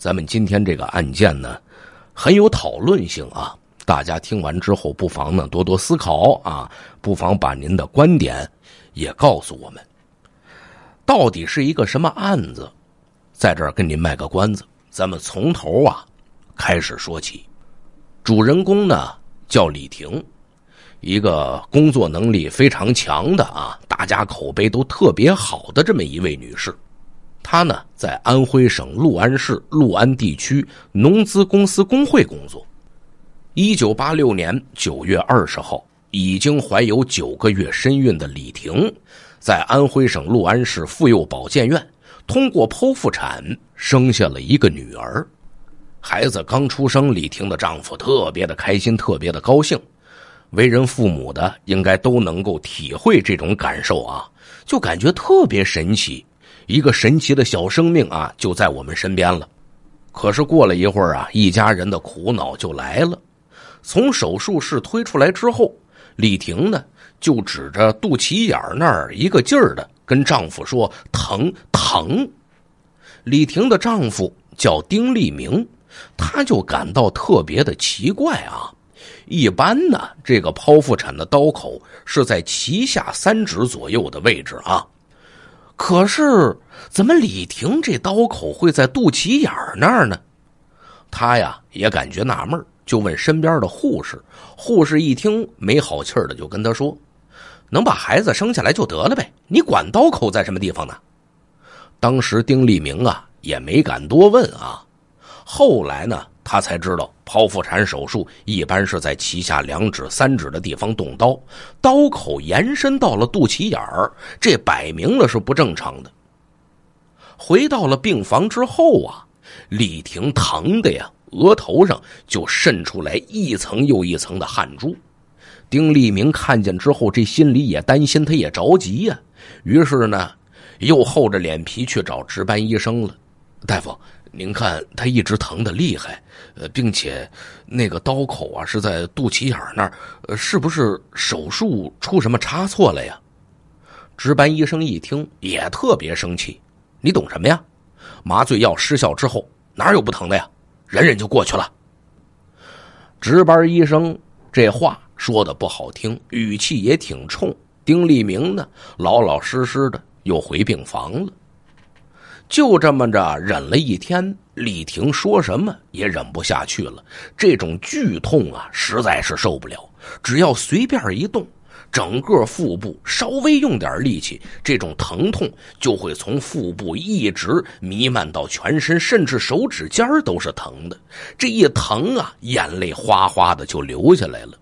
咱们今天这个案件呢，很有讨论性啊！大家听完之后，不妨呢多多思考啊，不妨把您的观点也告诉我们。到底是一个什么案子？在这儿跟您卖个关子，咱们从头啊开始说起。主人公呢叫李婷，一个工作能力非常强的啊，大家口碑都特别好的这么一位女士。他呢，在安徽省六安市六安地区农资公司工会工作。一九八六年九月二十号，已经怀有九个月身孕的李婷，在安徽省六安市妇幼保健院通过剖腹产生下了一个女儿。孩子刚出生，李婷的丈夫特别的开心，特别的高兴。为人父母的应该都能够体会这种感受啊，就感觉特别神奇。一个神奇的小生命啊，就在我们身边了。可是过了一会儿啊，一家人的苦恼就来了。从手术室推出来之后，李婷呢就指着肚脐眼儿那儿一个劲儿的跟丈夫说：“疼疼！”李婷的丈夫叫丁立明，他就感到特别的奇怪啊。一般呢，这个剖腹产的刀口是在脐下三指左右的位置啊。可是，怎么李婷这刀口会在肚脐眼儿那儿呢？他呀也感觉纳闷就问身边的护士。护士一听，没好气儿的就跟他说：“能把孩子生下来就得了呗，你管刀口在什么地方呢？”当时丁立明啊也没敢多问啊。后来呢？他才知道，剖腹产手术一般是在脐下两指三指的地方动刀，刀口延伸到了肚脐眼儿，这摆明了是不正常的。回到了病房之后啊，李婷疼的呀，额头上就渗出来一层又一层的汗珠。丁立明看见之后，这心里也担心，他也着急呀，于是呢，又厚着脸皮去找值班医生了，大夫。您看，他一直疼的厉害，呃，并且那个刀口啊是在肚脐眼那儿，呃，是不是手术出什么差错了呀？值班医生一听也特别生气，你懂什么呀？麻醉药失效之后哪有不疼的呀？忍忍就过去了。值班医生这话说的不好听，语气也挺冲。丁利明呢，老老实实的又回病房了。就这么着忍了一天，李婷说什么也忍不下去了。这种剧痛啊，实在是受不了。只要随便一动，整个腹部稍微用点力气，这种疼痛就会从腹部一直弥漫到全身，甚至手指尖都是疼的。这一疼啊，眼泪哗哗的就流下来了。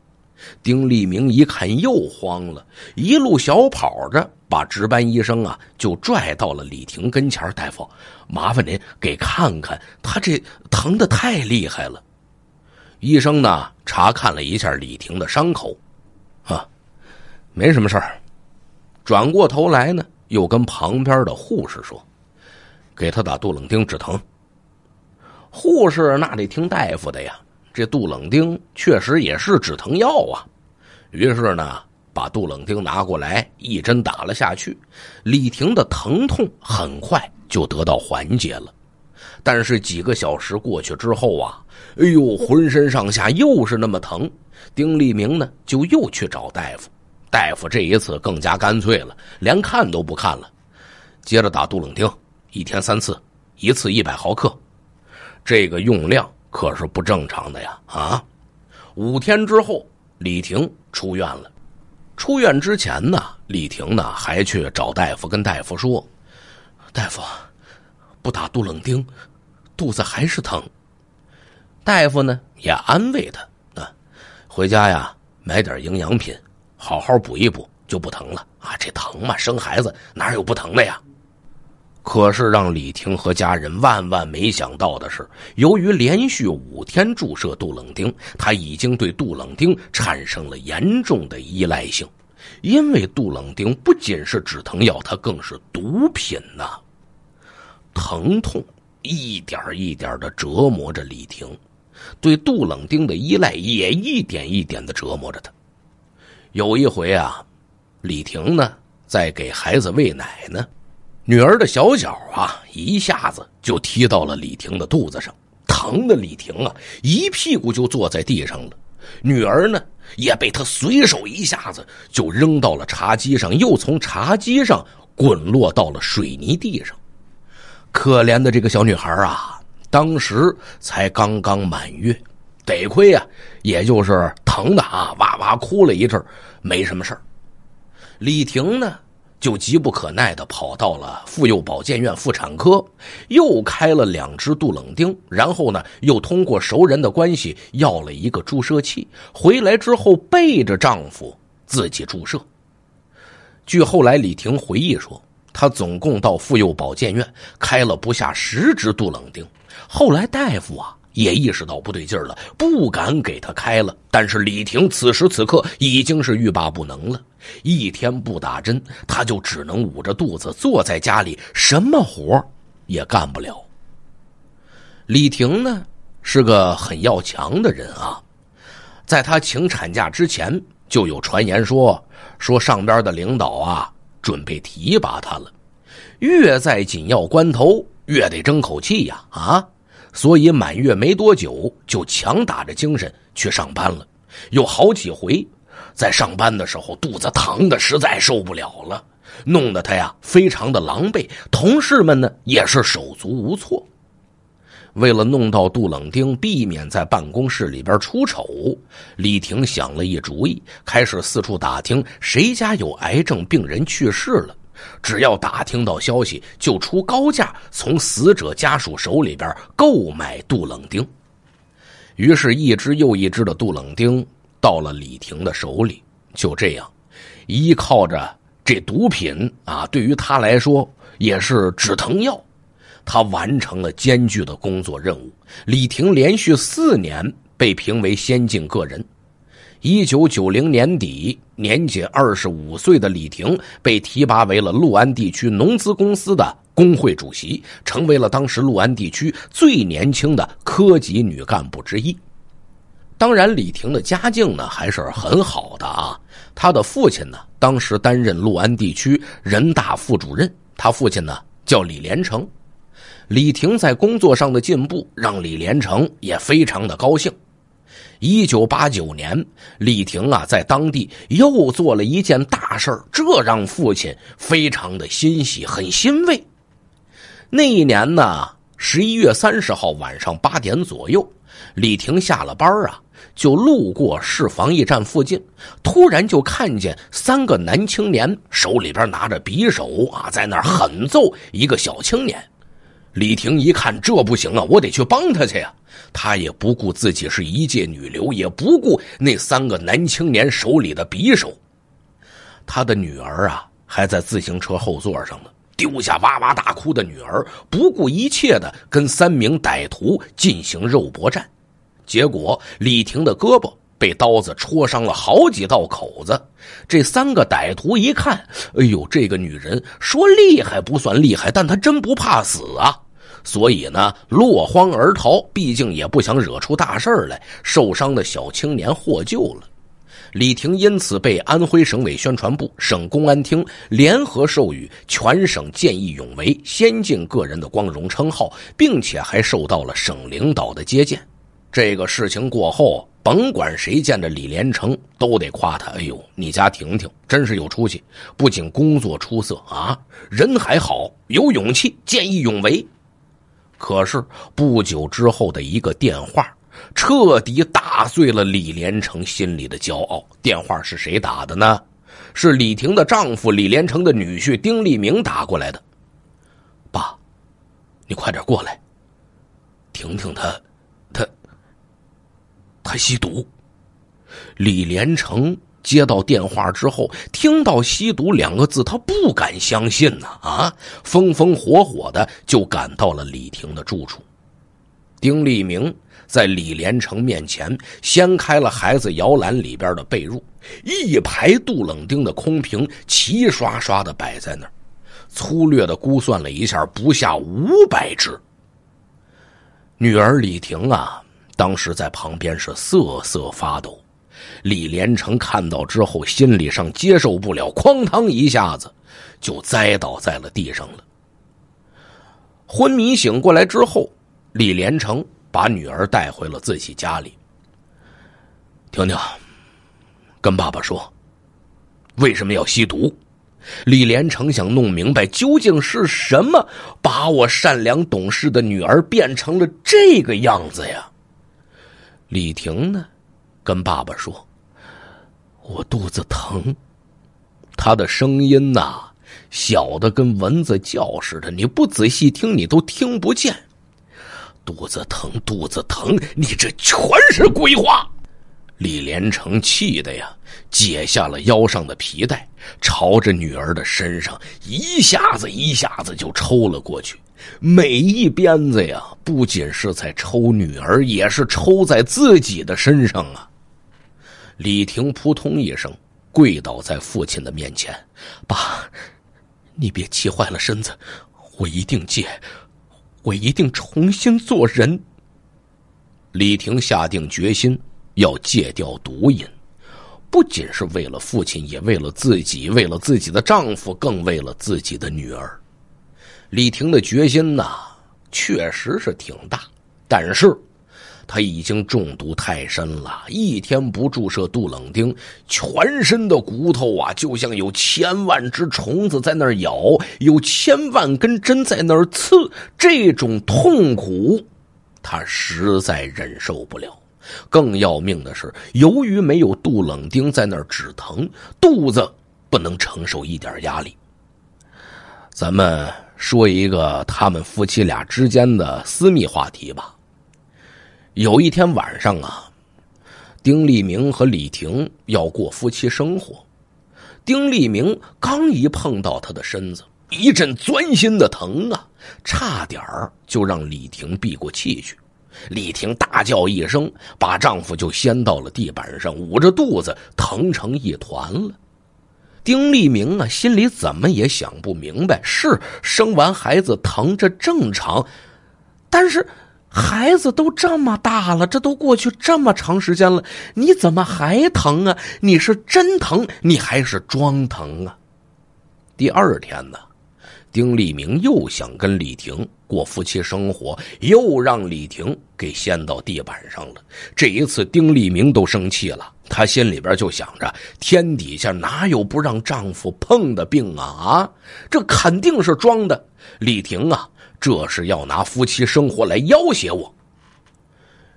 丁立明一看又慌了，一路小跑着把值班医生啊就拽到了李婷跟前大夫，麻烦您给看看，他这疼的太厉害了。医生呢查看了一下李婷的伤口，啊，没什么事儿。转过头来呢，又跟旁边的护士说：“给他打杜冷丁止疼。”护士那得听大夫的呀。这杜冷丁确实也是止疼药啊，于是呢，把杜冷丁拿过来一针打了下去，李婷的疼痛很快就得到缓解了。但是几个小时过去之后啊，哎呦，浑身上下又是那么疼。丁立明呢就又去找大夫，大夫这一次更加干脆了，连看都不看了，接着打杜冷丁，一天三次，一次一百毫克，这个用量。可是不正常的呀！啊，五天之后，李婷出院了。出院之前呢，李婷呢还去找大夫，跟大夫说：“大夫，不打杜冷丁，肚子还是疼。”大夫呢也安慰她：“啊，回家呀，买点营养品，好好补一补，就不疼了啊！这疼嘛，生孩子哪有不疼的呀？”可是让李婷和家人万万没想到的是，由于连续五天注射杜冷丁，他已经对杜冷丁产生了严重的依赖性。因为杜冷丁不仅是止疼药，它更是毒品呐。疼痛一点一点的折磨着李婷，对杜冷丁的依赖也一点一点的折磨着她。有一回啊，李婷呢在给孩子喂奶呢。女儿的小脚啊，一下子就踢到了李婷的肚子上，疼的李婷啊一屁股就坐在地上了。女儿呢，也被她随手一下子就扔到了茶几上，又从茶几上滚落到了水泥地上。可怜的这个小女孩啊，当时才刚刚满月，得亏啊，也就是疼的啊哇哇哭了一阵没什么事李婷呢？就急不可耐地跑到了妇幼保健院妇产科，又开了两支杜冷丁，然后呢，又通过熟人的关系要了一个注射器。回来之后背着丈夫自己注射。据后来李婷回忆说，她总共到妇幼保健院开了不下十支杜冷丁。后来大夫啊也意识到不对劲了，不敢给她开了。但是李婷此时此刻已经是欲罢不能了。一天不打针，他就只能捂着肚子坐在家里，什么活也干不了。李婷呢是个很要强的人啊，在她请产假之前就有传言说，说上边的领导啊准备提拔她了。越在紧要关头越得争口气呀啊！所以满月没多久就强打着精神去上班了，有好几回。在上班的时候，肚子疼的实在受不了了，弄得他呀非常的狼狈，同事们呢也是手足无措。为了弄到杜冷丁，避免在办公室里边出丑，李婷想了一主意，开始四处打听谁家有癌症病人去世了，只要打听到消息，就出高价从死者家属手里边购买杜冷丁。于是，一只又一只的杜冷丁。到了李婷的手里，就这样，依靠着这毒品啊，对于他来说也是止疼药。他完成了艰巨的工作任务。李婷连续四年被评为先进个人。一九九零年底，年仅二十五岁的李婷被提拔为了陆安地区农资公司的工会主席，成为了当时陆安地区最年轻的科级女干部之一。当然，李婷的家境呢还是很好的啊。她的父亲呢，当时担任陆安地区人大副主任。他父亲呢叫李连成。李婷在工作上的进步让李连成也非常的高兴。一九八九年，李婷啊在当地又做了一件大事这让父亲非常的欣喜，很欣慰。那一年呢，十一月三十号晚上八点左右，李婷下了班啊。就路过市防疫站附近，突然就看见三个男青年手里边拿着匕首啊，在那儿狠揍一个小青年。李婷一看这不行啊，我得去帮他去呀！她也不顾自己是一介女流，也不顾那三个男青年手里的匕首。她的女儿啊还在自行车后座上呢，丢下哇哇大哭的女儿，不顾一切的跟三名歹徒进行肉搏战。结果，李婷的胳膊被刀子戳伤了好几道口子。这三个歹徒一看，哎呦，这个女人说厉害不算厉害，但她真不怕死啊！所以呢，落荒而逃，毕竟也不想惹出大事来。受伤的小青年获救了，李婷因此被安徽省委宣传部、省公安厅联合授予全省见义勇为先进个人的光荣称号，并且还受到了省领导的接见。这个事情过后，甭管谁见着李连成，都得夸他。哎呦，你家婷婷真是有出息，不仅工作出色啊，人还好，有勇气，见义勇为。可是不久之后的一个电话，彻底打碎了李连成心里的骄傲。电话是谁打的呢？是李婷的丈夫，李连成的女婿丁立明打过来的。爸，你快点过来，婷婷她。他吸毒。李连成接到电话之后，听到“吸毒”两个字，他不敢相信呢。啊，风风火火的就赶到了李婷的住处。丁立明在李连成面前掀开了孩子摇篮里边的被褥，一排杜冷丁的空瓶齐刷刷的摆在那儿。粗略的估算了一下，不下五百只。女儿李婷啊。当时在旁边是瑟瑟发抖，李连成看到之后，心理上接受不了，哐当一下子，就栽倒在了地上了。昏迷醒过来之后，李连成把女儿带回了自己家里。婷婷，跟爸爸说，为什么要吸毒？李连成想弄明白究竟是什么把我善良懂事的女儿变成了这个样子呀？李婷呢，跟爸爸说：“我肚子疼。”她的声音呐，小的跟蚊子叫似的，你不仔细听，你都听不见。肚子疼，肚子疼，你这全是鬼话！李连成气的呀，解下了腰上的皮带，朝着女儿的身上一下子、一下子就抽了过去。每一鞭子呀，不仅是在抽女儿，也是抽在自己的身上啊！李婷扑通一声跪倒在父亲的面前：“爸，你别气坏了身子，我一定戒，我一定重新做人。”李婷下定决心要戒掉毒瘾，不仅是为了父亲，也为了自己，为了自己的丈夫，更为了自己的女儿。李婷的决心呢，确实是挺大，但是，他已经中毒太深了，一天不注射杜冷丁，全身的骨头啊，就像有千万只虫子在那儿咬，有千万根针在那儿刺，这种痛苦，他实在忍受不了。更要命的是，由于没有杜冷丁在那儿止疼，肚子不能承受一点压力，咱们。说一个他们夫妻俩之间的私密话题吧。有一天晚上啊，丁立明和李婷要过夫妻生活。丁立明刚一碰到她的身子，一阵钻心的疼啊，差点就让李婷闭过气去。李婷大叫一声，把丈夫就掀到了地板上，捂着肚子疼成一团了。丁立明啊，心里怎么也想不明白，是生完孩子疼这正常，但是孩子都这么大了，这都过去这么长时间了，你怎么还疼啊？你是真疼，你还是装疼啊？第二天呢，丁立明又想跟李婷过夫妻生活，又让李婷给掀到地板上了。这一次，丁立明都生气了。她心里边就想着：天底下哪有不让丈夫碰的病啊？啊，这肯定是装的。李婷啊，这是要拿夫妻生活来要挟我。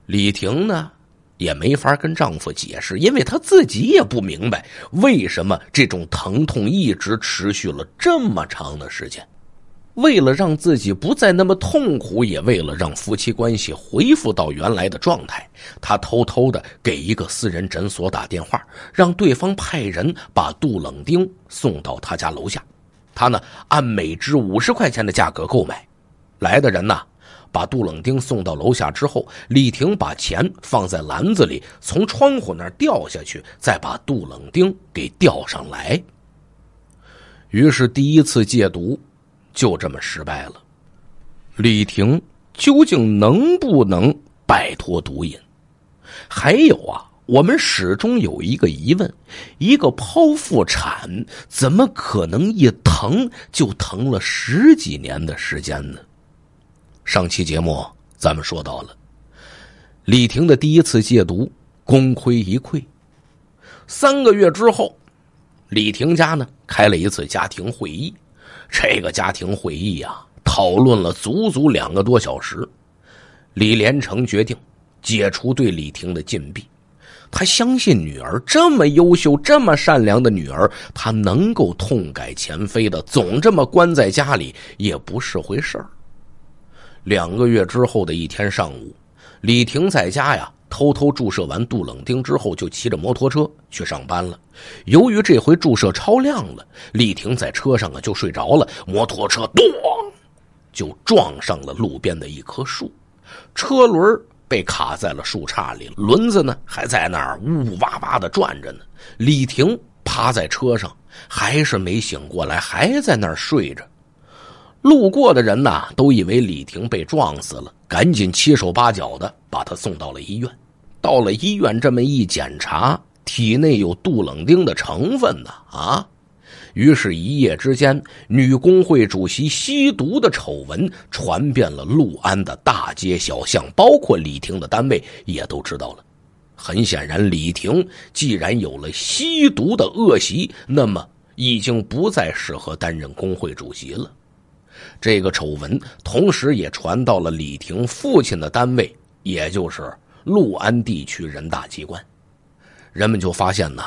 李婷呢，也没法跟丈夫解释，因为她自己也不明白为什么这种疼痛一直持续了这么长的时间。为了让自己不再那么痛苦，也为了让夫妻关系恢复到原来的状态，他偷偷的给一个私人诊所打电话，让对方派人把杜冷丁送到他家楼下。他呢，按每支五十块钱的价格购买。来的人呢，把杜冷丁送到楼下之后，李婷把钱放在篮子里，从窗户那掉下去，再把杜冷丁给吊上来。于是，第一次戒毒。就这么失败了。李婷究竟能不能摆脱毒瘾？还有啊，我们始终有一个疑问：一个剖腹产怎么可能一疼就疼了十几年的时间呢？上期节目咱们说到了，李婷的第一次戒毒功亏一篑。三个月之后，李婷家呢开了一次家庭会议。这个家庭会议啊，讨论了足足两个多小时。李连成决定解除对李婷的禁闭。他相信女儿这么优秀、这么善良的女儿，她能够痛改前非的。总这么关在家里也不是回事儿。两个月之后的一天上午。李婷在家呀，偷偷注射完杜冷丁之后，就骑着摩托车去上班了。由于这回注射超量了，李婷在车上啊就睡着了。摩托车咚就撞上了路边的一棵树，车轮被卡在了树杈里，轮子呢还在那儿呜呜哇哇的转着呢。李婷趴在车上，还是没醒过来，还在那儿睡着。路过的人呢，都以为李婷被撞死了，赶紧七手八脚的把她送到了医院。到了医院，这么一检查，体内有杜冷丁的成分呢啊！于是，一夜之间，女工会主席吸毒的丑闻传遍了陆安的大街小巷，包括李婷的单位也都知道了。很显然，李婷既然有了吸毒的恶习，那么已经不再适合担任工会主席了。这个丑闻，同时也传到了李婷父亲的单位，也就是陆安地区人大机关。人们就发现呐，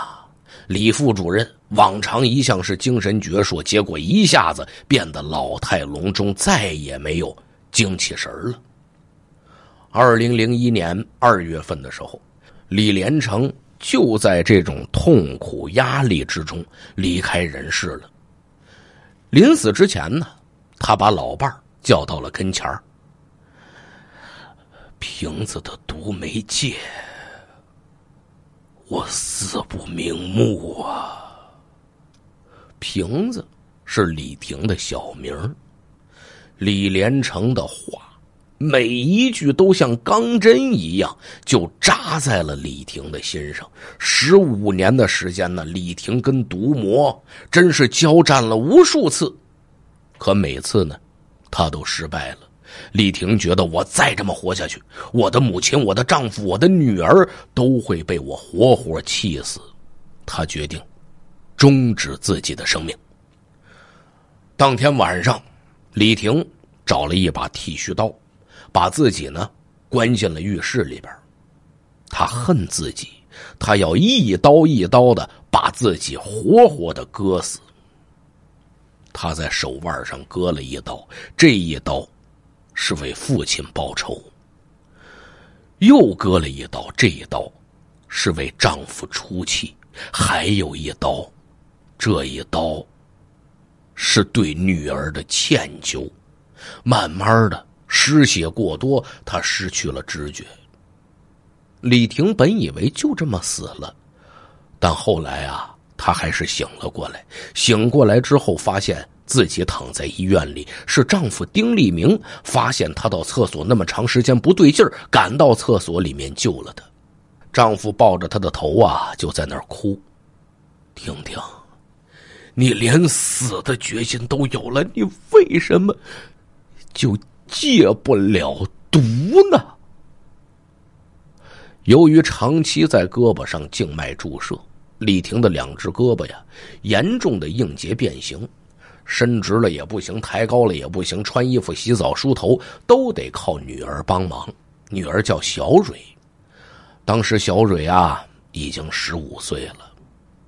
李副主任往常一向是精神矍铄，结果一下子变得老态龙钟，再也没有精气神了。二零零一年二月份的时候，李连成就在这种痛苦压力之中离开人世了。临死之前呢？他把老伴叫到了跟前儿，瓶子的毒没戒，我死不瞑目啊！瓶子是李婷的小名儿，李连成的话每一句都像钢针一样，就扎在了李婷的心上。十五年的时间呢，李婷跟毒魔真是交战了无数次。可每次呢，他都失败了。李婷觉得我再这么活下去，我的母亲、我的丈夫、我的女儿都会被我活活气死。她决定终止自己的生命。当天晚上，李婷找了一把剃须刀，把自己呢关进了浴室里边。她恨自己，她要一刀一刀的把自己活活的割死。她在手腕上割了一刀，这一刀是为父亲报仇；又割了一刀，这一刀是为丈夫出气；还有一刀，这一刀是对女儿的歉疚。慢慢的，失血过多，他失去了知觉。李婷本以为就这么死了，但后来啊。她还是醒了过来，醒过来之后，发现自己躺在医院里，是丈夫丁立明发现她到厕所那么长时间不对劲儿，赶到厕所里面救了她。丈夫抱着她的头啊，就在那儿哭：“婷婷，你连死的决心都有了，你为什么就戒不了毒呢？”由于长期在胳膊上静脉注射。李婷的两只胳膊呀，严重的硬结变形，伸直了也不行，抬高了也不行，穿衣服、洗澡、梳头都得靠女儿帮忙。女儿叫小蕊，当时小蕊啊已经十五岁了。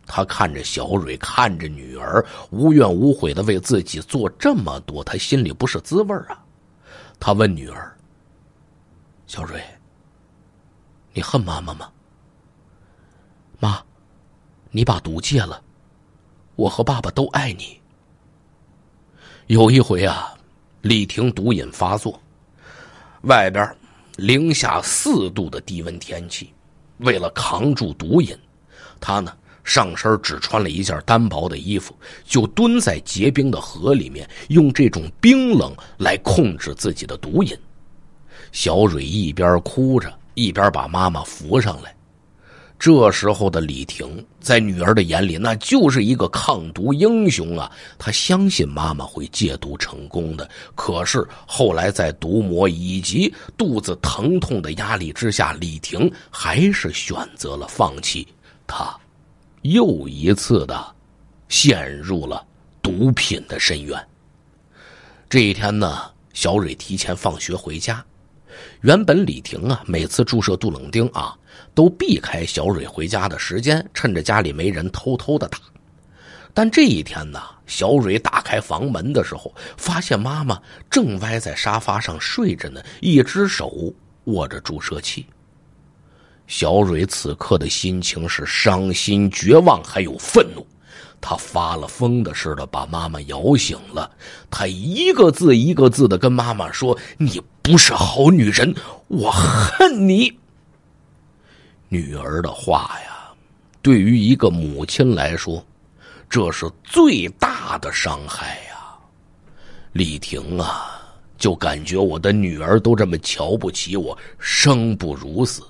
她看着小蕊，看着女儿无怨无悔的为自己做这么多，她心里不是滋味啊。他问女儿：“小蕊，你恨妈妈吗？”妈。你把毒戒了，我和爸爸都爱你。有一回啊，李婷毒瘾发作，外边零下四度的低温天气，为了扛住毒瘾，她呢上身只穿了一件单薄的衣服，就蹲在结冰的河里面，用这种冰冷来控制自己的毒瘾。小蕊一边哭着，一边把妈妈扶上来。这时候的李婷，在女儿的眼里，那就是一个抗毒英雄啊！她相信妈妈会戒毒成功的。可是后来，在毒魔以及肚子疼痛的压力之下，李婷还是选择了放弃。她又一次的陷入了毒品的深渊。这一天呢，小蕊提前放学回家。原本李婷啊，每次注射杜冷丁啊，都避开小蕊回家的时间，趁着家里没人偷偷的打。但这一天呢，小蕊打开房门的时候，发现妈妈正歪在沙发上睡着呢，一只手握着注射器。小蕊此刻的心情是伤心、绝望，还有愤怒。她发了疯的似的把妈妈摇醒了，她一个字一个字的跟妈妈说：“你。”不是好女人，我恨你。女儿的话呀，对于一个母亲来说，这是最大的伤害呀。李婷啊，就感觉我的女儿都这么瞧不起我，生不如死。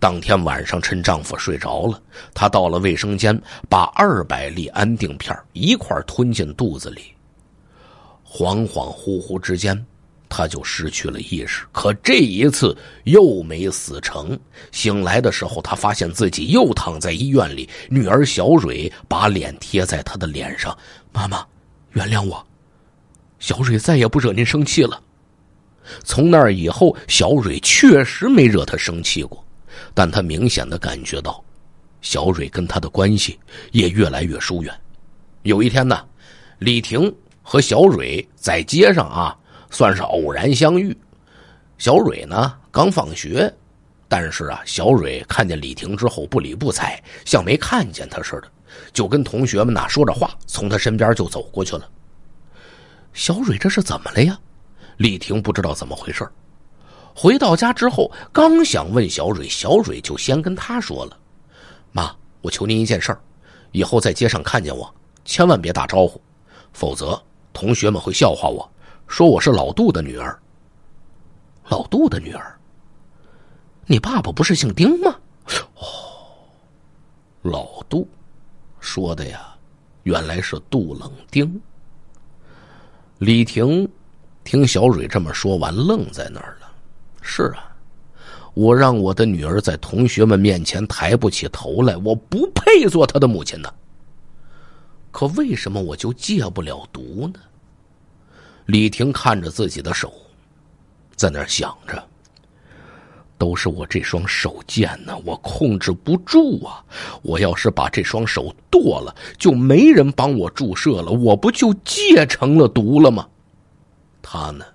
当天晚上，趁丈夫睡着了，她到了卫生间，把二百粒安定片一块吞进肚子里，恍恍惚惚之间。他就失去了意识，可这一次又没死成。醒来的时候，他发现自己又躺在医院里。女儿小蕊把脸贴在他的脸上：“妈妈，原谅我，小蕊再也不惹您生气了。”从那以后，小蕊确实没惹他生气过，但他明显的感觉到，小蕊跟他的关系也越来越疏远。有一天呢，李婷和小蕊在街上啊。算是偶然相遇，小蕊呢刚放学，但是啊，小蕊看见李婷之后不理不睬，像没看见她似的，就跟同学们呐说着话，从她身边就走过去了。小蕊这是怎么了呀？李婷不知道怎么回事回到家之后，刚想问小蕊，小蕊就先跟她说了：“妈，我求您一件事儿，以后在街上看见我，千万别打招呼，否则同学们会笑话我。”说我是老杜的女儿。老杜的女儿，你爸爸不是姓丁吗？哦，老杜，说的呀，原来是杜冷丁。李婷听小蕊这么说完，愣在那儿了。是啊，我让我的女儿在同学们面前抬不起头来，我不配做她的母亲呢。可为什么我就戒不了毒呢？李婷看着自己的手，在那想着：“都是我这双手贱呢，我控制不住啊！我要是把这双手剁了，就没人帮我注射了，我不就戒成了毒了吗？”他呢，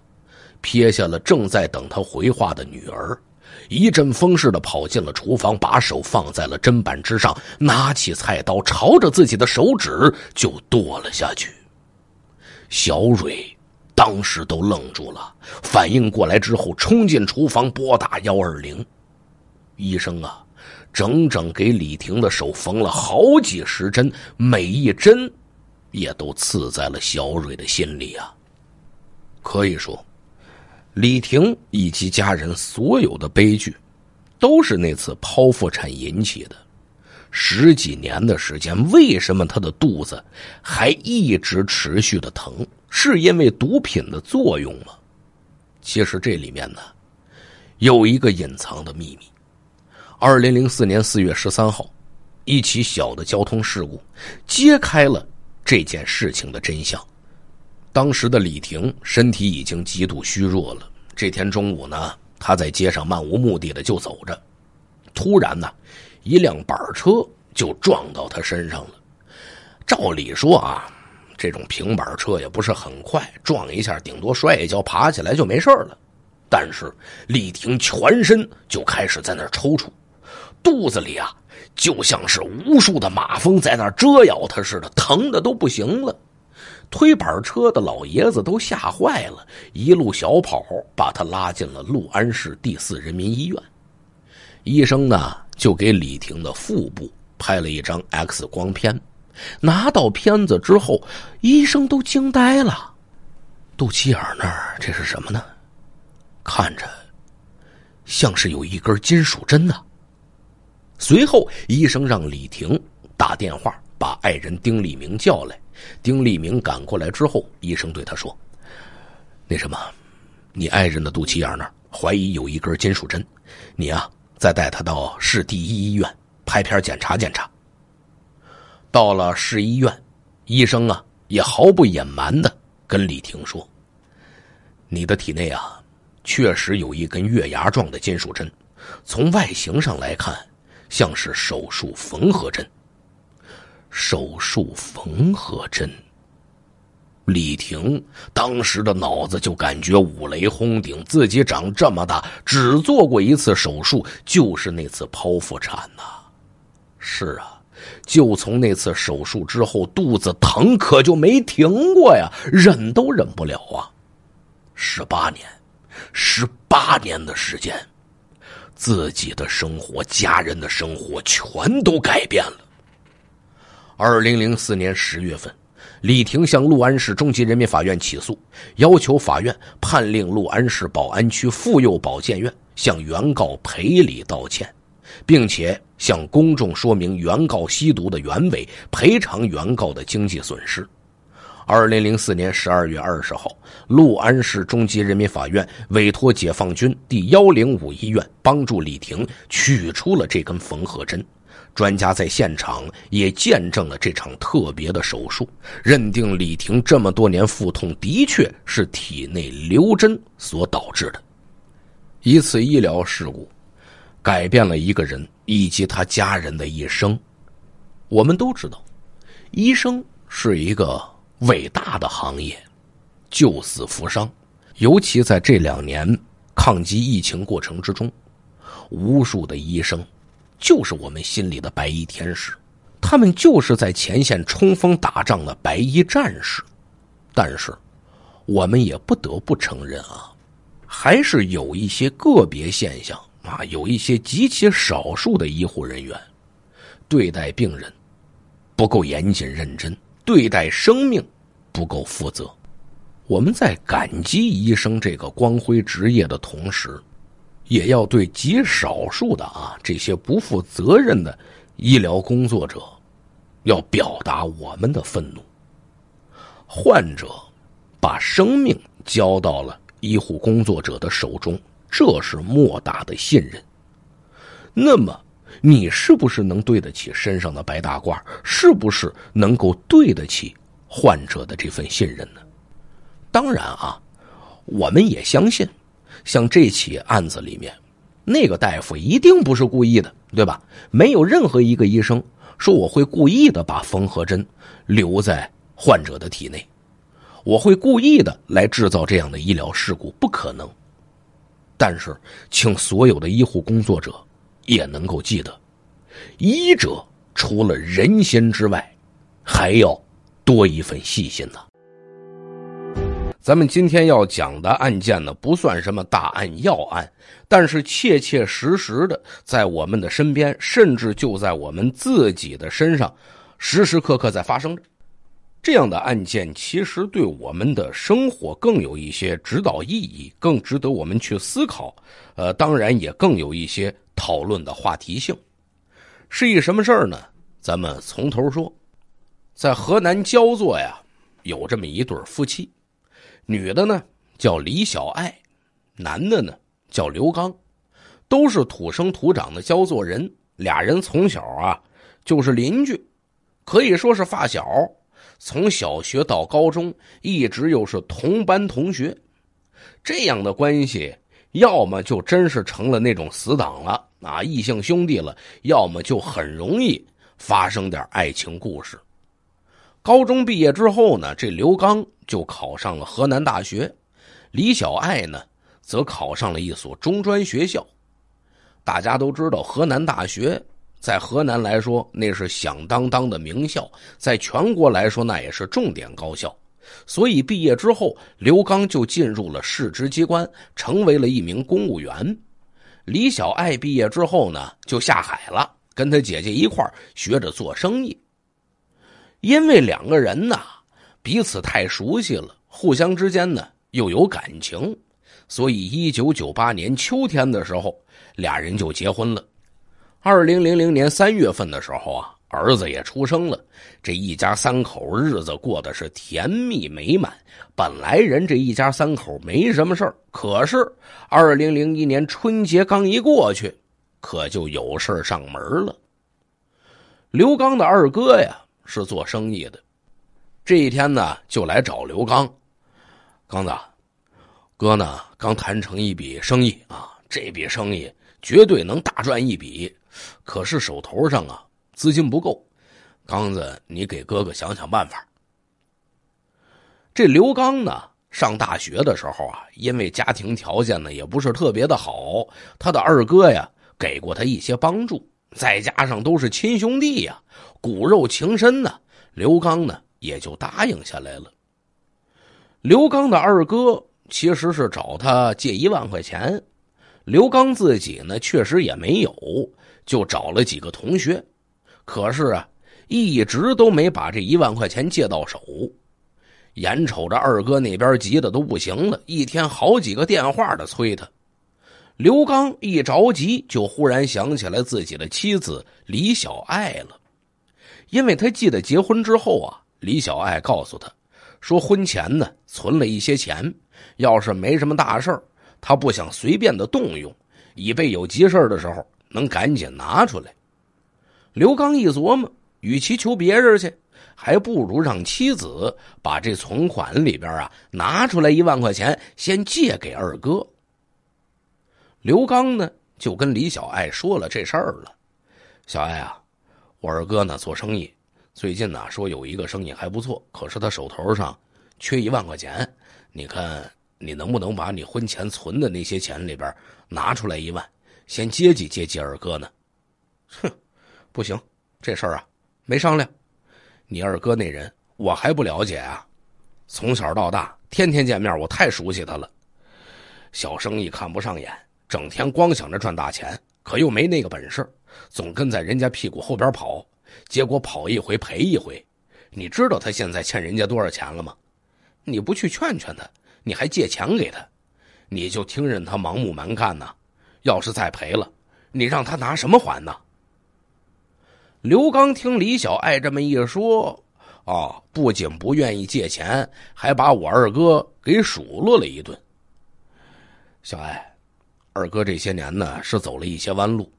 撇下了正在等他回话的女儿，一阵风似的跑进了厨房，把手放在了砧板之上，拿起菜刀，朝着自己的手指就剁了下去。小蕊。当时都愣住了，反应过来之后，冲进厨房拨打幺二零。医生啊，整整给李婷的手缝了好几十针，每一针也都刺在了小蕊的心里啊。可以说，李婷以及家人所有的悲剧，都是那次剖腹产引起的。十几年的时间，为什么他的肚子还一直持续的疼？是因为毒品的作用吗？其实这里面呢，有一个隐藏的秘密。二零零四年四月十三号，一起小的交通事故揭开了这件事情的真相。当时的李婷身体已经极度虚弱了。这天中午呢，她在街上漫无目的的就走着，突然呢。一辆板车就撞到他身上了。照理说啊，这种平板车也不是很快，撞一下顶多摔一跤，爬起来就没事了。但是李婷全身就开始在那抽搐，肚子里啊就像是无数的马蜂在那蛰咬他似的，疼的都不行了。推板车的老爷子都吓坏了，一路小跑把他拉进了陆安市第四人民医院。医生呢？就给李婷的腹部拍了一张 X 光片，拿到片子之后，医生都惊呆了，肚脐眼那儿这是什么呢？看着像是有一根金属针呢。随后，医生让李婷打电话把爱人丁立明叫来。丁立明赶过来之后，医生对他说：“那什么，你爱人的肚脐眼那儿怀疑有一根金属针，你啊。”再带他到市第一医院拍片检查检查。到了市医院，医生啊也毫不隐瞒的跟李婷说：“你的体内啊确实有一根月牙状的金属针，从外形上来看像是手术缝合针。”手术缝合针。李婷当时的脑子就感觉五雷轰顶，自己长这么大只做过一次手术，就是那次剖腹产呐。是啊，就从那次手术之后，肚子疼可就没停过呀，忍都忍不了啊。十八年，十八年的时间，自己的生活、家人的生活全都改变了。二零零四年十月份。李婷向陆安市中级人民法院起诉，要求法院判令陆安市宝安区妇幼保健院向原告赔礼道歉，并且向公众说明原告吸毒的原委，赔偿原告的经济损失。二零零四年十二月二十号，陆安市中级人民法院委托解放军第幺零五医院帮助李婷取出了这根缝合针。专家在现场也见证了这场特别的手术，认定李婷这么多年腹痛的确是体内留针所导致的。一次医疗事故，改变了一个人以及他家人的一生。我们都知道，医生是一个伟大的行业，救死扶伤。尤其在这两年抗击疫情过程之中，无数的医生。就是我们心里的白衣天使，他们就是在前线冲锋打仗的白衣战士。但是，我们也不得不承认啊，还是有一些个别现象啊，有一些极其少数的医护人员，对待病人不够严谨认真，对待生命不够负责。我们在感激医生这个光辉职业的同时。也要对极少数的啊这些不负责任的医疗工作者，要表达我们的愤怒。患者把生命交到了医护工作者的手中，这是莫大的信任。那么，你是不是能对得起身上的白大褂？是不是能够对得起患者的这份信任呢？当然啊，我们也相信。像这起案子里面，那个大夫一定不是故意的，对吧？没有任何一个医生说我会故意的把缝合针留在患者的体内，我会故意的来制造这样的医疗事故，不可能。但是，请所有的医护工作者也能够记得，医者除了仁心之外，还要多一份细心呢。咱们今天要讲的案件呢，不算什么大案要案，但是切切实实的在我们的身边，甚至就在我们自己的身上，时时刻刻在发生着。这样的案件其实对我们的生活更有一些指导意义，更值得我们去思考。呃，当然也更有一些讨论的话题性。是一什么事儿呢？咱们从头说，在河南焦作呀，有这么一对夫妻。女的呢叫李小爱，男的呢叫刘刚，都是土生土长的焦作人。俩人从小啊就是邻居，可以说是发小，从小学到高中一直又是同班同学。这样的关系，要么就真是成了那种死党了啊，异性兄弟了；要么就很容易发生点爱情故事。高中毕业之后呢，这刘刚。就考上了河南大学，李小爱呢，则考上了一所中专学校。大家都知道，河南大学在河南来说那是响当当的名校，在全国来说那也是重点高校。所以毕业之后，刘刚就进入了市直机关，成为了一名公务员。李小爱毕业之后呢，就下海了，跟他姐姐一块儿学着做生意。因为两个人呢。彼此太熟悉了，互相之间呢又有感情，所以一九九八年秋天的时候，俩人就结婚了。二零零零年三月份的时候啊，儿子也出生了。这一家三口日子过得是甜蜜美满。本来人这一家三口没什么事儿，可是二零零一年春节刚一过去，可就有事上门了。刘刚的二哥呀是做生意的。这一天呢，就来找刘刚。刚子，哥呢刚谈成一笔生意啊，这笔生意绝对能大赚一笔，可是手头上啊资金不够。刚子，你给哥哥想想办法。这刘刚呢，上大学的时候啊，因为家庭条件呢也不是特别的好，他的二哥呀给过他一些帮助，再加上都是亲兄弟呀，骨肉情深呢。刘刚呢。也就答应下来了。刘刚的二哥其实是找他借一万块钱，刘刚自己呢确实也没有，就找了几个同学，可是啊，一直都没把这一万块钱借到手。眼瞅着二哥那边急的都不行了，一天好几个电话的催他，刘刚一着急就忽然想起来自己的妻子李小爱了，因为他记得结婚之后啊。李小爱告诉他，说婚前呢存了一些钱，要是没什么大事儿，他不想随便的动用，以备有急事儿的时候能赶紧拿出来。刘刚一琢磨，与其求别人去，还不如让妻子把这存款里边啊拿出来一万块钱，先借给二哥。刘刚呢就跟李小爱说了这事儿了，小爱啊，我二哥呢做生意。最近呐，说有一个生意还不错，可是他手头上缺一万块钱。你看，你能不能把你婚前存的那些钱里边拿出来一万，先接济接济二哥呢？哼，不行，这事儿啊没商量。你二哥那人，我还不了解啊。从小到大，天天见面，我太熟悉他了。小生意看不上眼，整天光想着赚大钱，可又没那个本事，总跟在人家屁股后边跑。结果跑一回赔一回，你知道他现在欠人家多少钱了吗？你不去劝劝他，你还借钱给他，你就听任他盲目蛮干呢？要是再赔了，你让他拿什么还呢？刘刚听李小爱这么一说，啊，不仅不愿意借钱，还把我二哥给数落了一顿。小爱，二哥这些年呢是走了一些弯路，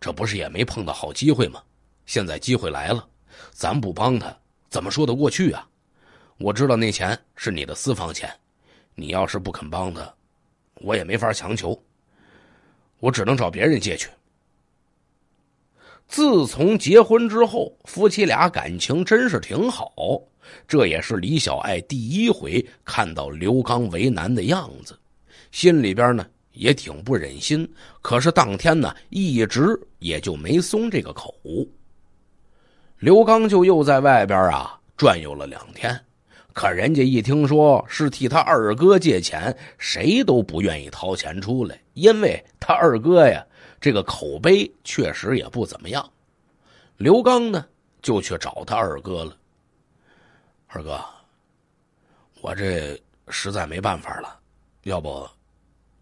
这不是也没碰到好机会吗？现在机会来了，咱不帮他，怎么说得过去啊？我知道那钱是你的私房钱，你要是不肯帮他，我也没法强求，我只能找别人借去。自从结婚之后，夫妻俩感情真是挺好，这也是李小爱第一回看到刘刚为难的样子，心里边呢也挺不忍心，可是当天呢一直也就没松这个口。刘刚就又在外边啊转悠了两天，可人家一听说是替他二哥借钱，谁都不愿意掏钱出来，因为他二哥呀这个口碑确实也不怎么样。刘刚呢就去找他二哥了。二哥，我这实在没办法了，要不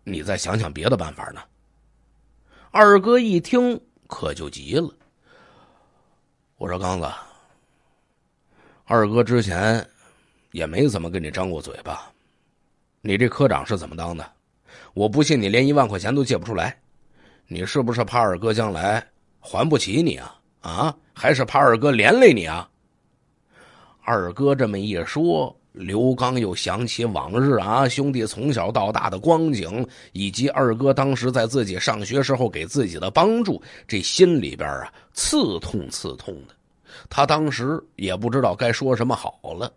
你再想想别的办法呢？二哥一听可就急了。我说：“刚子，二哥之前也没怎么跟你张过嘴吧？你这科长是怎么当的？我不信你连一万块钱都借不出来，你是不是怕二哥将来还不起你啊？啊，还是怕二哥连累你啊？”二哥这么一说。刘刚又想起往日啊，兄弟从小到大的光景，以及二哥当时在自己上学时候给自己的帮助，这心里边啊刺痛刺痛的。他当时也不知道该说什么好了。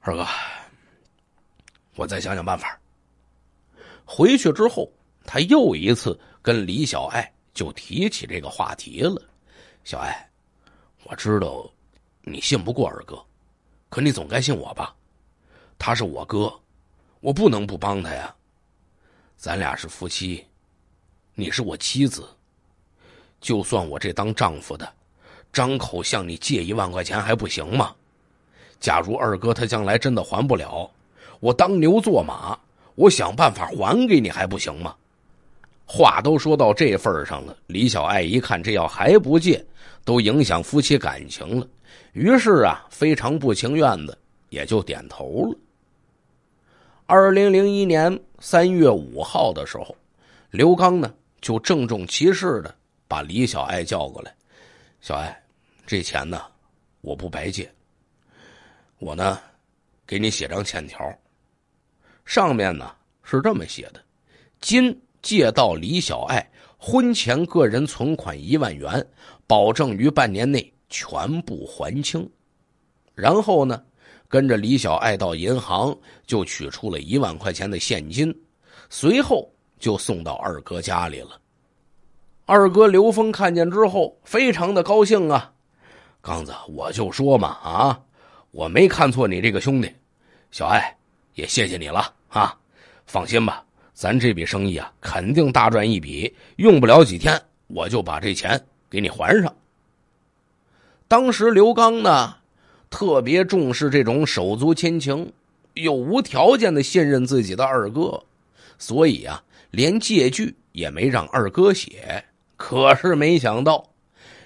二哥，我再想想办法。回去之后，他又一次跟李小爱就提起这个话题了。小爱，我知道你信不过二哥。可你总该信我吧？他是我哥，我不能不帮他呀。咱俩是夫妻，你是我妻子，就算我这当丈夫的，张口向你借一万块钱还不行吗？假如二哥他将来真的还不了，我当牛做马，我想办法还给你还不行吗？话都说到这份上了，李小爱一看，这要还不借，都影响夫妻感情了。于是啊，非常不情愿的，也就点头了。二零零一年三月五号的时候，刘刚呢就郑重其事的把李小爱叫过来：“小爱，这钱呢，我不白借，我呢，给你写张欠条，上面呢是这么写的：，今借到李小爱婚前个人存款一万元，保证于半年内。”全部还清，然后呢，跟着李小爱到银行就取出了一万块钱的现金，随后就送到二哥家里了。二哥刘峰看见之后，非常的高兴啊！刚子，我就说嘛啊，我没看错你这个兄弟，小爱也谢谢你了啊！放心吧，咱这笔生意啊，肯定大赚一笔，用不了几天，我就把这钱给你还上。当时刘刚呢，特别重视这种手足亲情，又无条件的信任自己的二哥，所以啊，连借据也没让二哥写。可是没想到，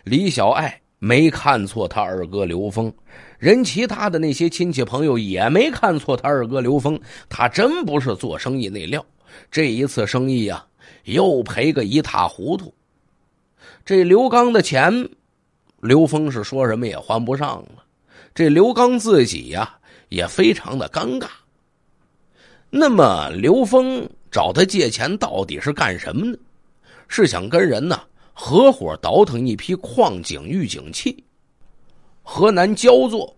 李小爱没看错他二哥刘峰，人其他的那些亲戚朋友也没看错他二哥刘峰，他真不是做生意那料。这一次生意啊，又赔个一塌糊涂。这刘刚的钱。刘峰是说什么也还不上了，这刘刚自己呀也非常的尴尬。那么刘峰找他借钱到底是干什么呢？是想跟人呢合伙倒腾一批矿井预警器。河南焦作，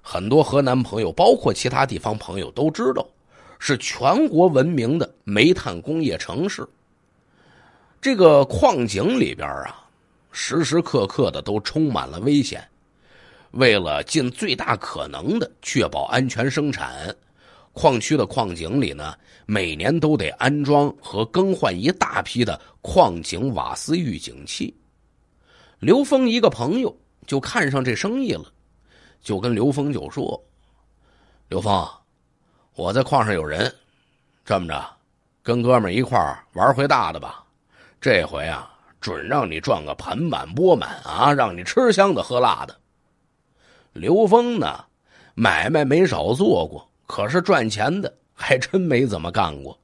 很多河南朋友，包括其他地方朋友都知道，是全国闻名的煤炭工业城市。这个矿井里边啊。时时刻刻的都充满了危险，为了尽最大可能的确保安全生产，矿区的矿井里呢，每年都得安装和更换一大批的矿井瓦斯预警器。刘峰一个朋友就看上这生意了，就跟刘峰就说：“刘峰，我在矿上有人，这么着，跟哥们一块玩回大的吧。这回啊。”准让你赚个盆满钵满啊！让你吃香的喝辣的。刘峰呢，买卖没少做过，可是赚钱的还真没怎么干过。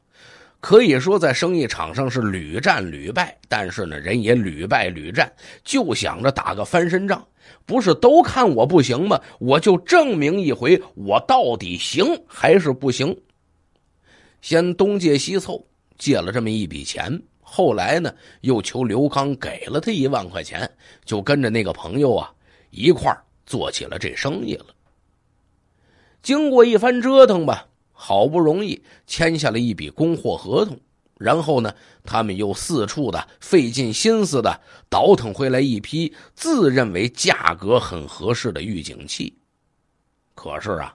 可以说在生意场上是屡战屡败，但是呢，人也屡败屡战，就想着打个翻身仗。不是都看我不行吗？我就证明一回，我到底行还是不行。先东借西凑，借了这么一笔钱。后来呢，又求刘刚给了他一万块钱，就跟着那个朋友啊一块儿做起了这生意了。经过一番折腾吧，好不容易签下了一笔供货合同，然后呢，他们又四处的费尽心思的倒腾回来一批自认为价格很合适的预警器。可是啊，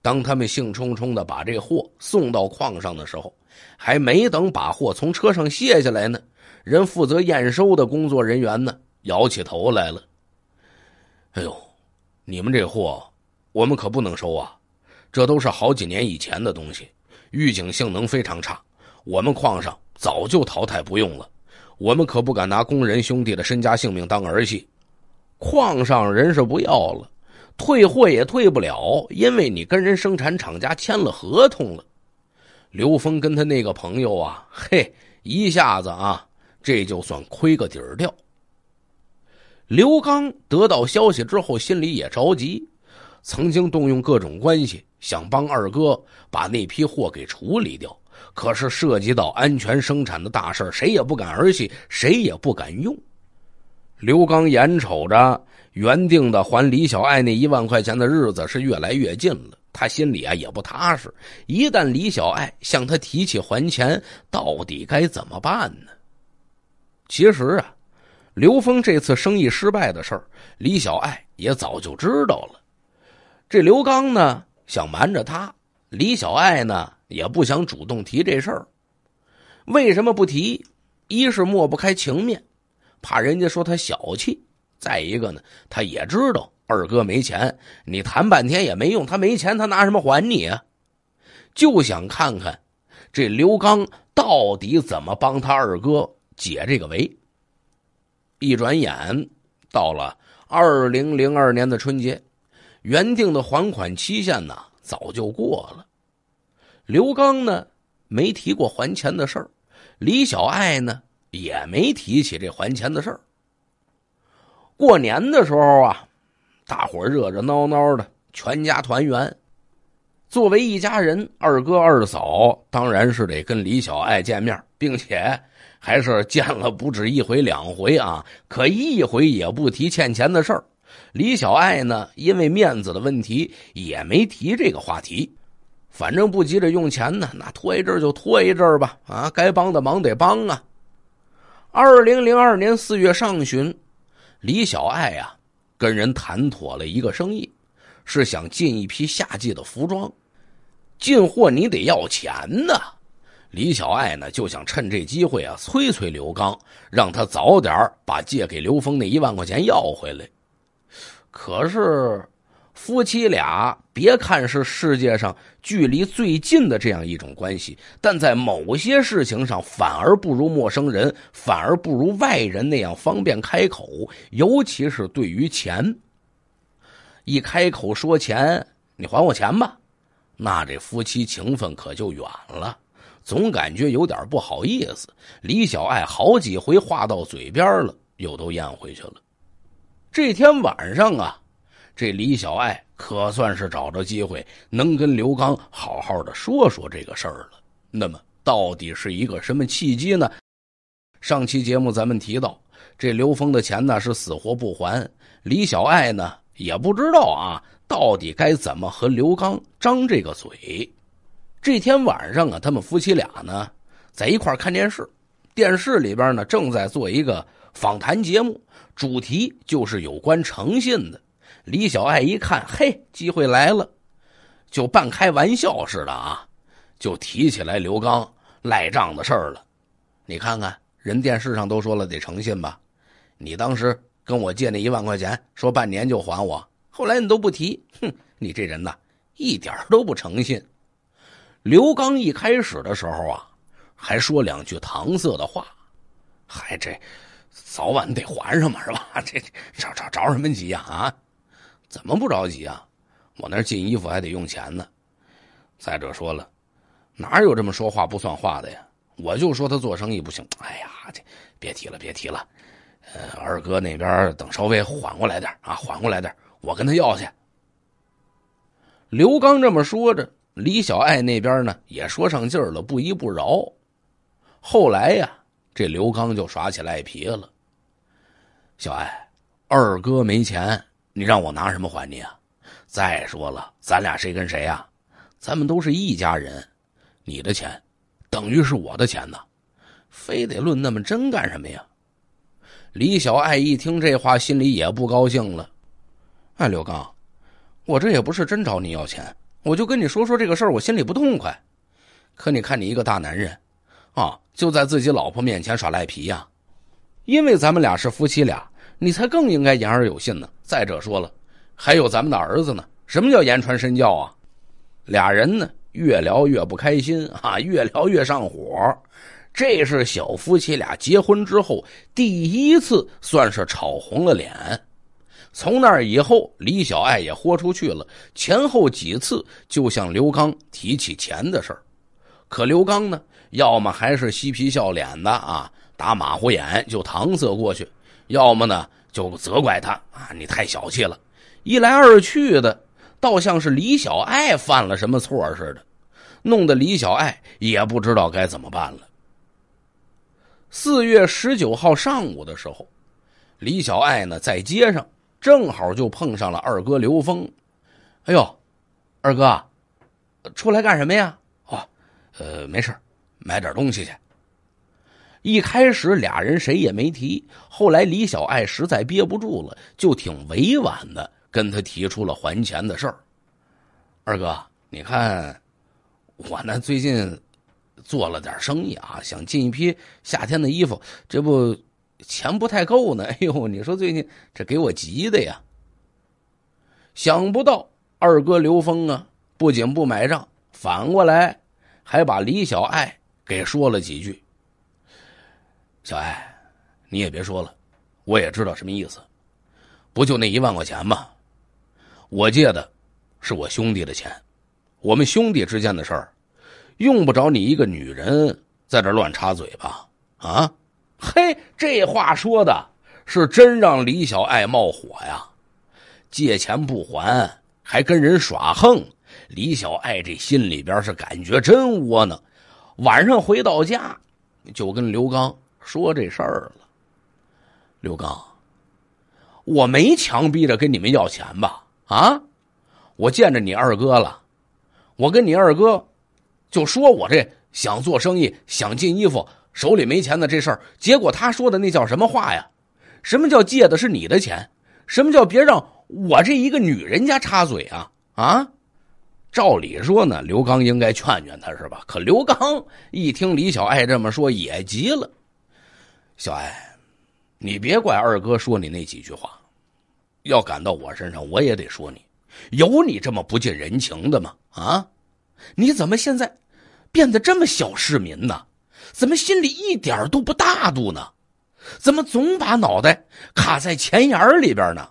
当他们兴冲冲的把这货送到矿上的时候，还没等把货从车上卸下来呢，人负责验收的工作人员呢，摇起头来了。哎呦，你们这货我们可不能收啊！这都是好几年以前的东西，预警性能非常差，我们矿上早就淘汰不用了。我们可不敢拿工人兄弟的身家性命当儿戏。矿上人是不要了，退货也退不了，因为你跟人生产厂家签了合同了。刘峰跟他那个朋友啊，嘿，一下子啊，这就算亏个底儿掉。刘刚得到消息之后，心里也着急，曾经动用各种关系想帮二哥把那批货给处理掉，可是涉及到安全生产的大事谁也不敢儿戏，谁也不敢用。刘刚眼瞅着原定的还李小爱那一万块钱的日子是越来越近了。他心里啊也不踏实，一旦李小爱向他提起还钱，到底该怎么办呢？其实啊，刘峰这次生意失败的事儿，李小爱也早就知道了。这刘刚呢想瞒着他，李小爱呢也不想主动提这事儿。为什么不提？一是抹不开情面，怕人家说他小气；再一个呢，他也知道。二哥没钱，你谈半天也没用。他没钱，他拿什么还你啊？就想看看，这刘刚到底怎么帮他二哥解这个围。一转眼，到了二零零二年的春节，原定的还款期限呢早就过了。刘刚呢没提过还钱的事儿，李小爱呢也没提起这还钱的事儿。过年的时候啊。大伙热热闹闹的，全家团圆。作为一家人，二哥二嫂当然是得跟李小爱见面，并且还是见了不止一回两回啊。可一回也不提欠钱的事儿。李小爱呢，因为面子的问题，也没提这个话题。反正不急着用钱呢，那拖一阵就拖一阵吧。啊，该帮的忙得帮啊。二零零二年四月上旬，李小爱呀。跟人谈妥了一个生意，是想进一批夏季的服装。进货你得要钱呢，李小爱呢就想趁这机会啊，催催刘刚，让他早点把借给刘峰那一万块钱要回来。可是……夫妻俩别看是世界上距离最近的这样一种关系，但在某些事情上反而不如陌生人，反而不如外人那样方便开口。尤其是对于钱，一开口说钱，你还我钱吧，那这夫妻情分可就远了，总感觉有点不好意思。李小爱好几回话到嘴边了，又都咽回去了。这天晚上啊。这李小爱可算是找着机会，能跟刘刚好好的说说这个事儿了。那么，到底是一个什么契机呢？上期节目咱们提到，这刘峰的钱呢是死活不还，李小爱呢也不知道啊，到底该怎么和刘刚张这个嘴。这天晚上啊，他们夫妻俩呢在一块看电视，电视里边呢正在做一个访谈节目，主题就是有关诚信的。李小爱一看，嘿，机会来了，就半开玩笑似的啊，就提起来刘刚赖账的事儿了。你看看，人电视上都说了得诚信吧？你当时跟我借那一万块钱，说半年就还我，后来你都不提，哼，你这人呢，一点都不诚信。刘刚一开始的时候啊，还说两句搪塞的话，还这，早晚得还上嘛，是吧？这着着着什么急呀？啊！怎么不着急啊？我那进衣服还得用钱呢。再者说了，哪有这么说话不算话的呀？我就说他做生意不行。哎呀，这别提了，别提了。呃，二哥那边等稍微缓过来点啊，缓过来点，我跟他要去。刘刚这么说着，李小爱那边呢也说上劲儿了，不依不饶。后来呀，这刘刚就耍起赖皮了。小爱，二哥没钱。你让我拿什么还你啊？再说了，咱俩谁跟谁呀？咱们都是一家人，你的钱，等于是我的钱呢，非得论那么真干什么呀？李小爱一听这话，心里也不高兴了。哎，刘刚，我这也不是真找你要钱，我就跟你说说这个事儿，我心里不痛快。可你看，你一个大男人，啊，就在自己老婆面前耍赖皮呀？因为咱们俩是夫妻俩，你才更应该言而有信呢。再者说了，还有咱们的儿子呢。什么叫言传身教啊？俩人呢越聊越不开心啊，越聊越上火。这是小夫妻俩结婚之后第一次算是吵红了脸。从那以后，李小爱也豁出去了，前后几次就向刘刚提起钱的事儿。可刘刚呢，要么还是嬉皮笑脸的啊，打马虎眼就搪塞过去；要么呢。就责怪他啊，你太小气了，一来二去的，倒像是李小爱犯了什么错似的，弄得李小爱也不知道该怎么办了。四月十九号上午的时候，李小爱呢在街上，正好就碰上了二哥刘峰。哎呦，二哥，出来干什么呀？哦，呃，没事买点东西去。一开始俩人谁也没提，后来李小爱实在憋不住了，就挺委婉的跟他提出了还钱的事儿。二哥，你看，我呢最近做了点生意啊，想进一批夏天的衣服，这不钱不太够呢。哎呦，你说最近这给我急的呀！想不到二哥刘峰啊，不仅不买账，反过来还把李小爱给说了几句。小爱，你也别说了，我也知道什么意思，不就那一万块钱吗？我借的是我兄弟的钱，我们兄弟之间的事儿，用不着你一个女人在这乱插嘴吧？啊，嘿，这话说的是真让李小爱冒火呀！借钱不还，还跟人耍横，李小爱这心里边是感觉真窝囊。晚上回到家，就跟刘刚。说这事儿了，刘刚，我没强逼着跟你们要钱吧？啊，我见着你二哥了，我跟你二哥就说，我这想做生意、想进衣服，手里没钱的这事儿。结果他说的那叫什么话呀？什么叫借的是你的钱？什么叫别让我这一个女人家插嘴啊？啊？照理说呢，刘刚应该劝劝他是吧？可刘刚一听李小爱这么说，也急了。小爱，你别怪二哥说你那几句话，要赶到我身上，我也得说你。有你这么不近人情的吗？啊，你怎么现在变得这么小市民呢？怎么心里一点都不大度呢？怎么总把脑袋卡在钱眼里边呢？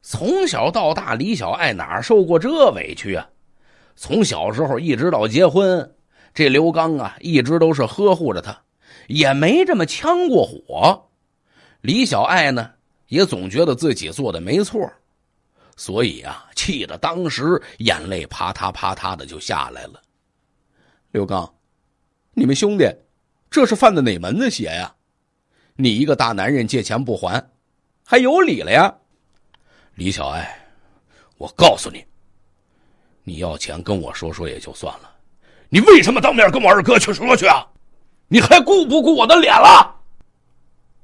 从小到大，李小爱哪受过这委屈啊？从小时候一直到结婚，这刘刚啊，一直都是呵护着她。也没这么呛过火，李小爱呢也总觉得自己做的没错，所以啊，气得当时眼泪啪嗒啪嗒的就下来了。刘刚，你们兄弟这是犯的哪门子邪呀？你一个大男人借钱不还，还有理了呀？李小爱，我告诉你，你要钱跟我说说也就算了，你为什么当面跟我二哥去说去啊？你还顾不顾我的脸了？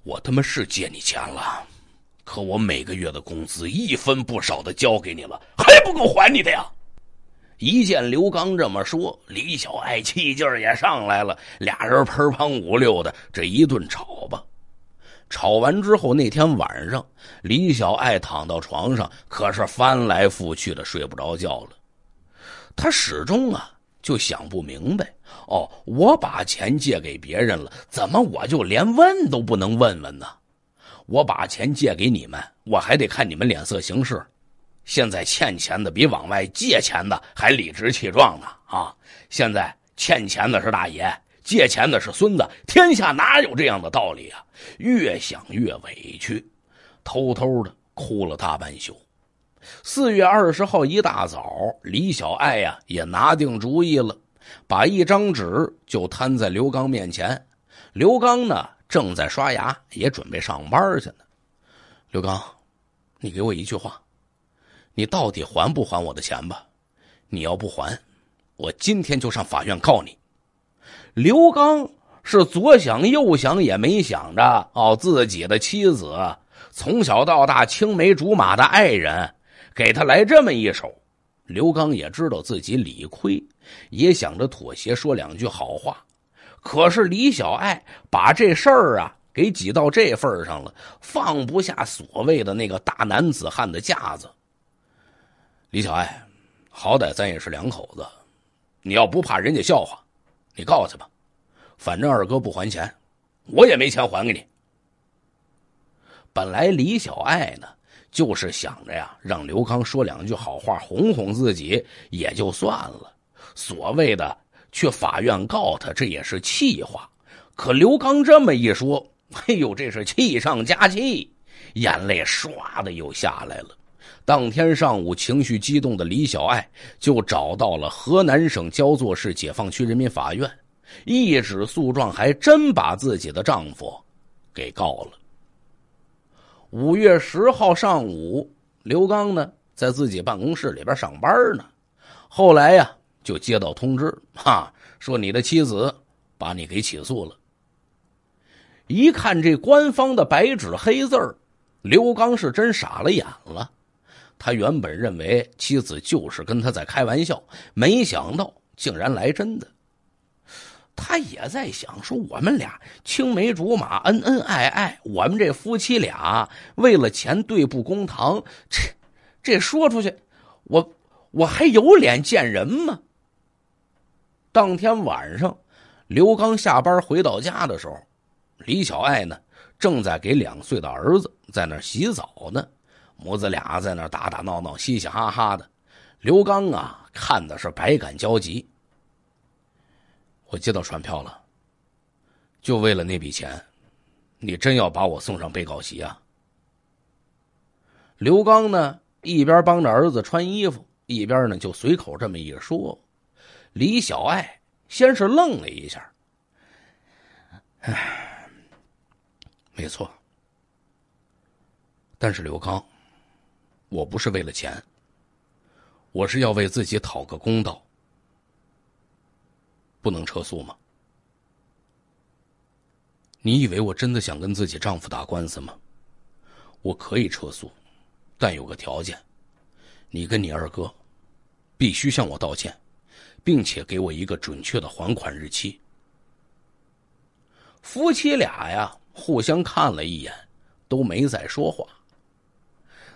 我他妈是借你钱了，可我每个月的工资一分不少的交给你了，还不够还你的呀！一见刘刚这么说，李小爱气劲儿也上来了，俩人砰砰五六的这一顿吵吧。吵完之后，那天晚上，李小爱躺到床上，可是翻来覆去的睡不着觉了，他始终啊。就想不明白哦！我把钱借给别人了，怎么我就连问都不能问问呢？我把钱借给你们，我还得看你们脸色行事。现在欠钱的比往外借钱的还理直气壮呢！啊，现在欠钱的是大爷，借钱的是孙子，天下哪有这样的道理啊？越想越委屈，偷偷的哭了大半宿。四月二十号一大早，李小爱呀也拿定主意了，把一张纸就摊在刘刚面前。刘刚呢正在刷牙，也准备上班去呢。刘刚，你给我一句话，你到底还不还我的钱吧？你要不还，我今天就上法院告你。刘刚是左想右想也没想着哦，自己的妻子从小到大青梅竹马的爱人。给他来这么一手，刘刚也知道自己理亏，也想着妥协，说两句好话。可是李小爱把这事儿啊给挤到这份上了，放不下所谓的那个大男子汉的架子。李小爱，好歹咱也是两口子，你要不怕人家笑话，你告去吧，反正二哥不还钱，我也没钱还给你。本来李小爱呢。就是想着呀，让刘刚说两句好话哄哄自己也就算了。所谓的去法院告他，这也是气话。可刘刚这么一说，哎呦，这是气上加气，眼泪唰的又下来了。当天上午，情绪激动的李小爱就找到了河南省焦作市解放区人民法院，一纸诉状，还真把自己的丈夫给告了。五月十号上午，刘刚呢在自己办公室里边上班呢，后来呀就接到通知，哈，说你的妻子把你给起诉了。一看这官方的白纸黑字儿，刘刚是真傻了眼了。他原本认为妻子就是跟他在开玩笑，没想到竟然来真的。他也在想，说我们俩青梅竹马，恩恩爱爱，我们这夫妻俩为了钱对簿公堂，这这说出去，我我还有脸见人吗？当天晚上，刘刚下班回到家的时候，李小爱呢正在给两岁的儿子在那洗澡呢，母子俩在那打打闹闹，嘻嘻哈哈的。刘刚啊，看的是百感交集。我接到传票了，就为了那笔钱，你真要把我送上被告席啊？刘刚呢，一边帮着儿子穿衣服，一边呢就随口这么一说。李小爱先是愣了一下，唉，没错，但是刘刚，我不是为了钱，我是要为自己讨个公道。不能撤诉吗？你以为我真的想跟自己丈夫打官司吗？我可以撤诉，但有个条件：你跟你二哥必须向我道歉，并且给我一个准确的还款日期。夫妻俩呀，互相看了一眼，都没再说话。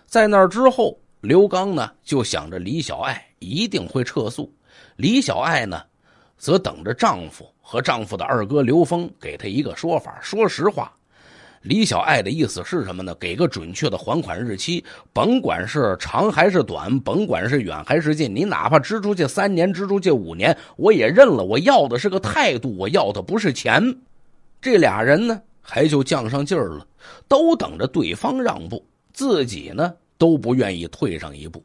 在那之后，刘刚呢就想着李小爱一定会撤诉，李小爱呢。则等着丈夫和丈夫的二哥刘峰给他一个说法。说实话，李小爱的意思是什么呢？给个准确的还款日期，甭管是长还是短，甭管是远还是近，你哪怕支出这三年，支出这五年，我也认了。我要的是个态度，我要的不是钱。这俩人呢，还就犟上劲儿了，都等着对方让步，自己呢都不愿意退上一步。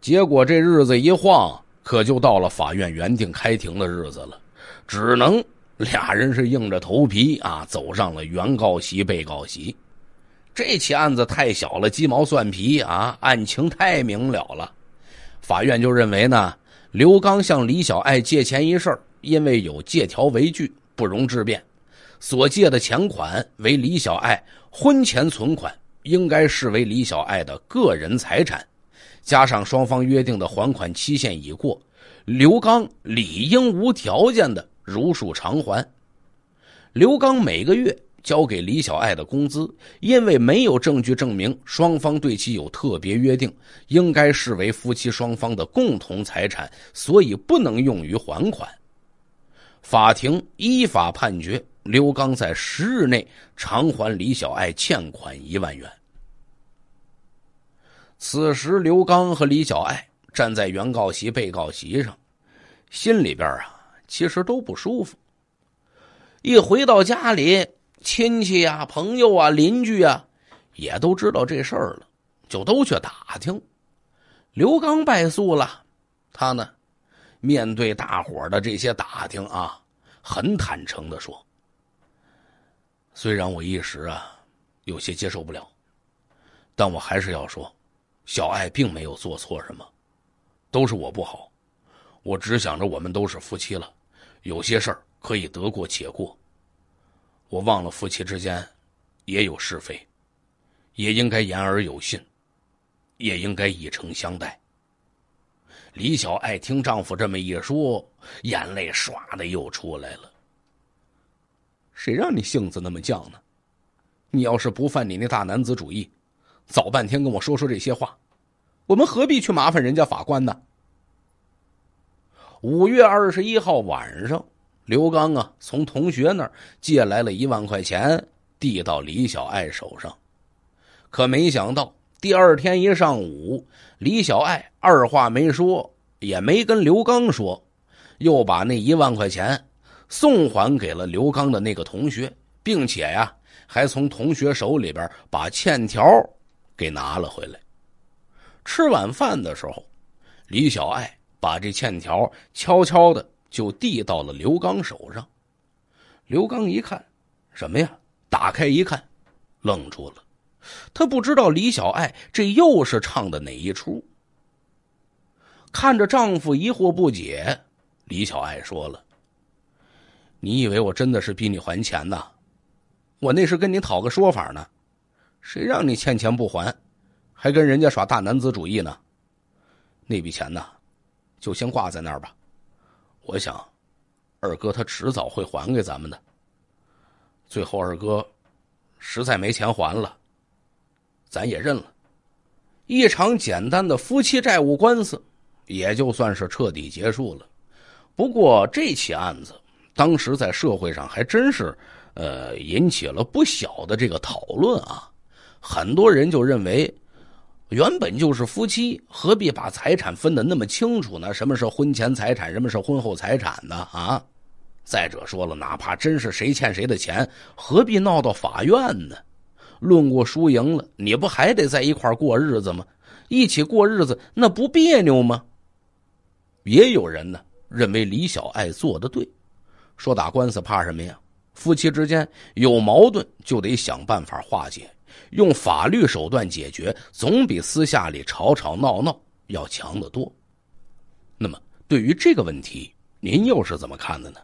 结果这日子一晃。可就到了法院原定开庭的日子了，只能俩人是硬着头皮啊，走上了原告席、被告席。这起案子太小了，鸡毛蒜皮啊，案情太明了了。法院就认为呢，刘刚向李小爱借钱一事，因为有借条为据，不容置辩。所借的钱款为李小爱婚前存款，应该视为李小爱的个人财产。加上双方约定的还款期限已过，刘刚理应无条件的如数偿还。刘刚每个月交给李小爱的工资，因为没有证据证明双方对其有特别约定，应该视为夫妻双方的共同财产，所以不能用于还款。法庭依法判决刘刚在十日内偿还李小爱欠款一万元。此时，刘刚和李小爱站在原告席、被告席上，心里边啊，其实都不舒服。一回到家里，亲戚啊、朋友啊、邻居啊，也都知道这事儿了，就都去打听。刘刚败诉了，他呢，面对大伙的这些打听啊，很坦诚的说：“虽然我一时啊有些接受不了，但我还是要说。”小爱并没有做错什么，都是我不好。我只想着我们都是夫妻了，有些事儿可以得过且过。我忘了夫妻之间也有是非，也应该言而有信，也应该以诚相待。李小爱听丈夫这么一说，眼泪唰的又出来了。谁让你性子那么犟呢？你要是不犯你那大男子主义。早半天跟我说说这些话，我们何必去麻烦人家法官呢？五月二十一号晚上，刘刚啊从同学那儿借来了一万块钱，递到李小爱手上。可没想到第二天一上午，李小爱二话没说，也没跟刘刚说，又把那一万块钱送还给了刘刚的那个同学，并且呀，还从同学手里边把欠条。给拿了回来。吃晚饭的时候，李小爱把这欠条悄悄的就递到了刘刚手上。刘刚一看，什么呀？打开一看，愣住了。他不知道李小爱这又是唱的哪一出。看着丈夫疑惑不解，李小爱说了：“你以为我真的是逼你还钱呢？我那是跟你讨个说法呢。”谁让你欠钱不还，还跟人家耍大男子主义呢？那笔钱呢，就先挂在那儿吧。我想，二哥他迟早会还给咱们的。最后，二哥实在没钱还了，咱也认了。一场简单的夫妻债务官司，也就算是彻底结束了。不过，这起案子当时在社会上还真是，呃，引起了不小的这个讨论啊。很多人就认为，原本就是夫妻，何必把财产分的那么清楚呢？什么是婚前财产，什么是婚后财产呢？啊！再者说了，哪怕真是谁欠谁的钱，何必闹到法院呢？论过输赢了，你不还得在一块过日子吗？一起过日子，那不别扭吗？也有人呢认为李小爱做的对，说打官司怕什么呀？夫妻之间有矛盾就得想办法化解。用法律手段解决，总比私下里吵吵闹闹要强得多。那么，对于这个问题，您又是怎么看的呢？